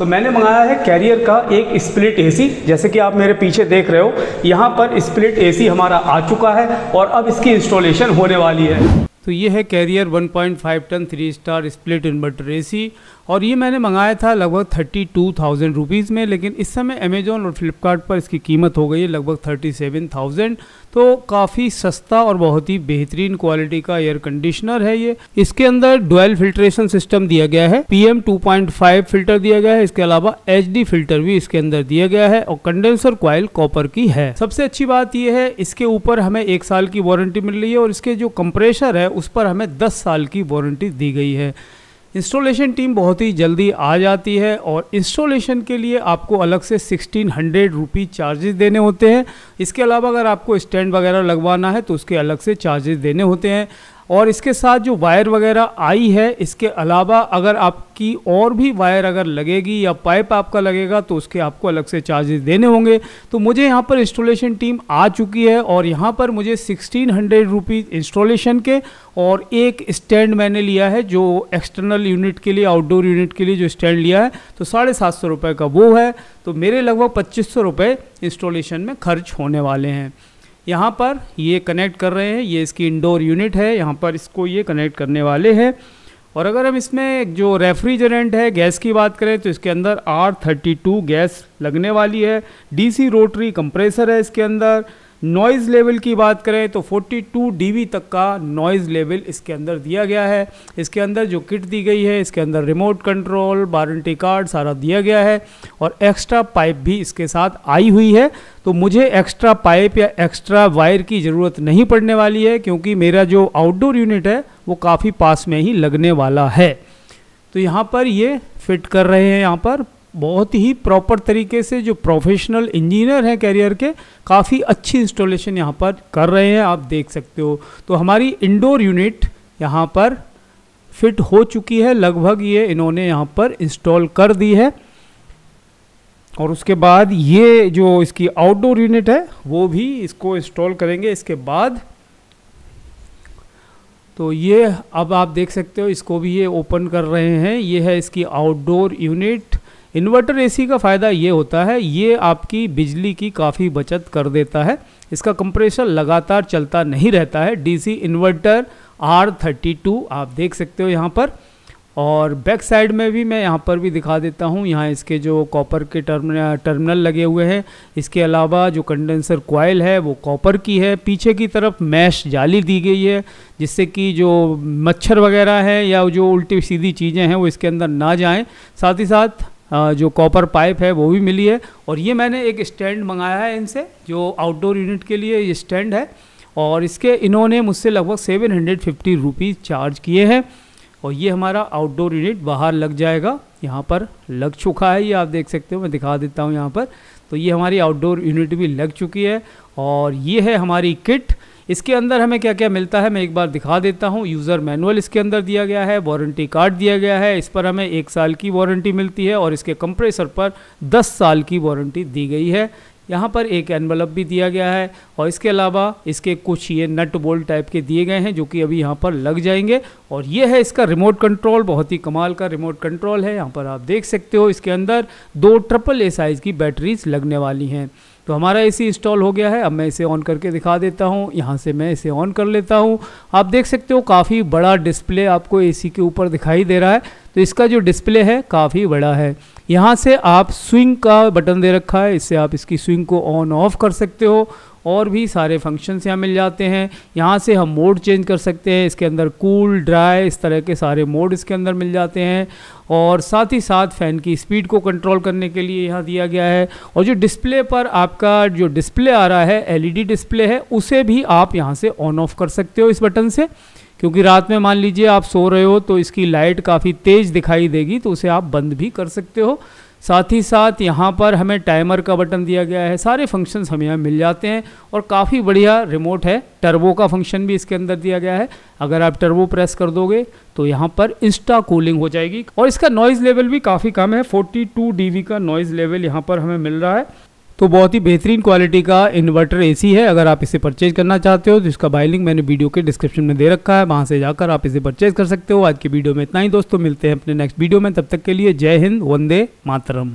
तो मैंने मंगाया है कैरियर का एक स्प्लिट एसी जैसे कि आप मेरे पीछे देख रहे हो यहाँ पर स्प्लिट एसी हमारा आ चुका है और अब इसकी इंस्टॉलेशन होने वाली है तो ये है Carrier 1.5 ton three star split inverter AC और ये मैंने मंगाया था लगभग थर्टी टू थाउजेंड रुपीज़ में लेकिन इस समय अमेजोन और फ्लिपकार्ट पर इसकी कीमत हो गई है लगभग थर्टी सेवन थाउजेंड तो काफ़ी सस्ता और बहुत ही बेहतरीन क्वालिटी का एयर कंडीशनर है ये इसके अंदर डुअल फिल्ट्रेशन सिस्टम दिया गया है पीएम 2.5 फिल्टर दिया गया है इसके अलावा एचडी फिल्टर भी इसके अंदर दिया गया है और कंडेंसर क्वाइल कॉपर की है सबसे अच्छी बात यह है इसके ऊपर हमें एक साल की वारंटी मिल रही है और इसके जो कंप्रेशर है उस पर हमें दस साल की वारंटी दी गई है इंस्टॉलेशन टीम बहुत ही जल्दी आ जाती है और इंस्टॉलेशन के लिए आपको अलग से सिक्सटीन हंड्रेड रुपी चार्जेस देने होते हैं इसके अलावा अगर आपको स्टैंड वगैरह लगवाना है तो उसके अलग से चार्जेस देने होते हैं और इसके साथ जो वायर वगैरह आई है इसके अलावा अगर आपकी और भी वायर अगर लगेगी या पाइप आपका लगेगा तो उसके आपको अलग से चार्जेस देने होंगे तो मुझे यहाँ पर इंस्टॉलेशन टीम आ चुकी है और यहाँ पर मुझे सिक्सटीन हंड्रेड रुपीज़ इंस्टॉलेशन के और एक स्टैंड मैंने लिया है जो एक्सटर्नल यूनिट के लिए आउटडोर यूनिट के लिए जो स्टैंड लिया है तो साढ़े सात सौ रुपये का वो है तो मेरे लगभग पच्चीस सौ रुपये इंस्टॉलेशन में खर्च होने वाले हैं यहाँ पर ये कनेक्ट कर रहे हैं ये इसकी इंडोर यूनिट है यहाँ पर इसको ये कनेक्ट करने वाले हैं और अगर हम इसमें जो रेफ्रिजरेंट है गैस की बात करें तो इसके अंदर आर थर्टी टू गैस लगने वाली है डीसी रोटरी कंप्रेसर है इसके अंदर नॉइज़ लेवल की बात करें तो 42 डीबी तक का नॉइज़ लेवल इसके अंदर दिया गया है इसके अंदर जो किट दी गई है इसके अंदर रिमोट कंट्रोल वारंटी कार्ड सारा दिया गया है और एक्स्ट्रा पाइप भी इसके साथ आई हुई है तो मुझे एक्स्ट्रा पाइप या एक्स्ट्रा वायर की ज़रूरत नहीं पड़ने वाली है क्योंकि मेरा जो आउटडोर यूनिट है वो काफ़ी पास में ही लगने वाला है तो यहाँ पर ये फिट कर रहे हैं यहाँ पर बहुत ही प्रॉपर तरीके से जो प्रोफेशनल इंजीनियर हैं कैरियर के काफ़ी अच्छी इंस्टॉलेशन यहाँ पर कर रहे हैं आप देख सकते हो तो हमारी इंडोर यूनिट यहाँ पर फिट हो चुकी है लगभग ये इन्होंने यहाँ पर इंस्टॉल कर दी है और उसके बाद ये जो इसकी आउटडोर यूनिट है वो भी इसको इंस्टॉल करेंगे इसके बाद तो ये अब आप देख सकते हो इसको भी ये ओपन कर रहे हैं ये है इसकी आउटडोर यूनिट इन्वर्टर एसी का फ़ायदा ये होता है ये आपकी बिजली की काफ़ी बचत कर देता है इसका कंप्रेशर लगातार चलता नहीं रहता है DC inverter R thirty two आप देख सकते हो यहाँ पर और बैक साइड में भी मैं यहाँ पर भी दिखा देता हूँ यहाँ इसके जो कॉपर के टर्मिनल टर्मिनल लगे हुए हैं इसके अलावा जो कंडेंसर कोयल है वो कॉपर की है पीछे की तरफ मैश जाली दी गई है जिससे कि जो मच्छर वगैरह है या जो उल्टी सीधी चीज़ें हैं वो इसके अंदर ना जाएं साथ ही साथ जो कॉपर पाइप है वो भी मिली है और ये मैंने एक स्टैंड मंगाया है इनसे जो आउटडोर यूनिट के लिए ये स्टैंड है और इसके इन्होंने मुझसे लगभग seven hundred fifty rupees charge किए हैं और ये हमारा आउटडोर यूनिट बाहर लग जाएगा यहाँ पर लग चुका है ये आप देख सकते हो मैं दिखा देता हूँ यहाँ पर तो ये हमारी आउटडोर यूनिट भी लग चुकी है और ये है हमारी किट इसके अंदर हमें क्या क्या मिलता है मैं एक बार दिखा देता हूँ यूज़र मैनुअल इसके अंदर दिया गया है वारंटी कार्ड दिया गया है इस पर हमें एक साल की वारंटी मिलती है और इसके कंप्रेसर पर दस साल की वारंटी दी गई है यहाँ पर एक एनवलप भी दिया गया है और इसके अलावा इसके कुछ ये नट बोल्ट टाइप के दिए गए हैं जो कि अभी यहाँ पर लग जाएंगे और ये है इसका रिमोट कंट्रोल बहुत ही कमाल का रिमोट कंट्रोल है यहाँ पर आप देख सकते हो इसके अंदर दो ट्रिपल ए साइज़ की बैटरीज लगने वाली हैं तो हमारा ए सी इंस्टॉल हो गया है अब मैं इसे ऑन करके दिखा देता हूँ यहाँ से मैं इसे ऑन कर लेता हूँ आप देख सकते हो काफ़ी बड़ा डिस्प्ले आपको ए सी के ऊपर दिखाई दे रहा है तो इसका जो डिस्प्ले है काफ़ी बड़ा है यहाँ से आप स्विंग का बटन दे रखा है इससे आप इसकी स्विंग को ऑन ऑफ कर सकते हो और भी सारे फंक्शंस यहाँ मिल जाते हैं यहाँ से हम मोड चेंज कर सकते हैं इसके अंदर कूल ड्राई इस तरह के सारे मोड इसके अंदर मिल जाते हैं और साथ ही साथ फ़ैन की स्पीड को कंट्रोल करने के लिए यहाँ दिया गया है और जो डिस्प्ले पर आपका जो डिस्प्ले आ रहा है एलईडी डिस्प्ले है उसे भी आप यहाँ से ऑन ऑफ कर सकते हो इस बटन से क्योंकि रात में मान लीजिए आप सो रहे हो तो इसकी लाइट काफ़ी तेज़ दिखाई देगी तो उसे आप बंद भी कर सकते हो साथ ही साथ यहाँ पर हमें टाइमर का बटन दिया गया है सारे फंक्शंस हमें यहाँ मिल जाते हैं और काफ़ी बढ़िया रिमोट है टर्बो का फंक्शन भी इसके अंदर दिया गया है अगर आप टर्बो प्रेस कर दोगे तो यहाँ पर इंस्टा कूलिंग हो जाएगी और इसका नॉइज़ लेवल भी काफ़ी कम है 42 डीबी का नॉइज़ लेवल यहाँ पर हमें मिल रहा है तो बहुत ही बेहतरीन क्वालिटी का इन्वर्टर एसी है अगर आप इसे परचेज करना चाहते हो तो इसका बाई लिंक मैंने वीडियो के डिस्क्रिप्शन में दे रखा है वहाँ से जाकर आप इसे परचेज कर सकते हो आज की वीडियो में इतना ही दोस्तों मिलते हैं अपने नेक्स्ट वीडियो में तब तक के लिए जय हिंद वंदे मातरम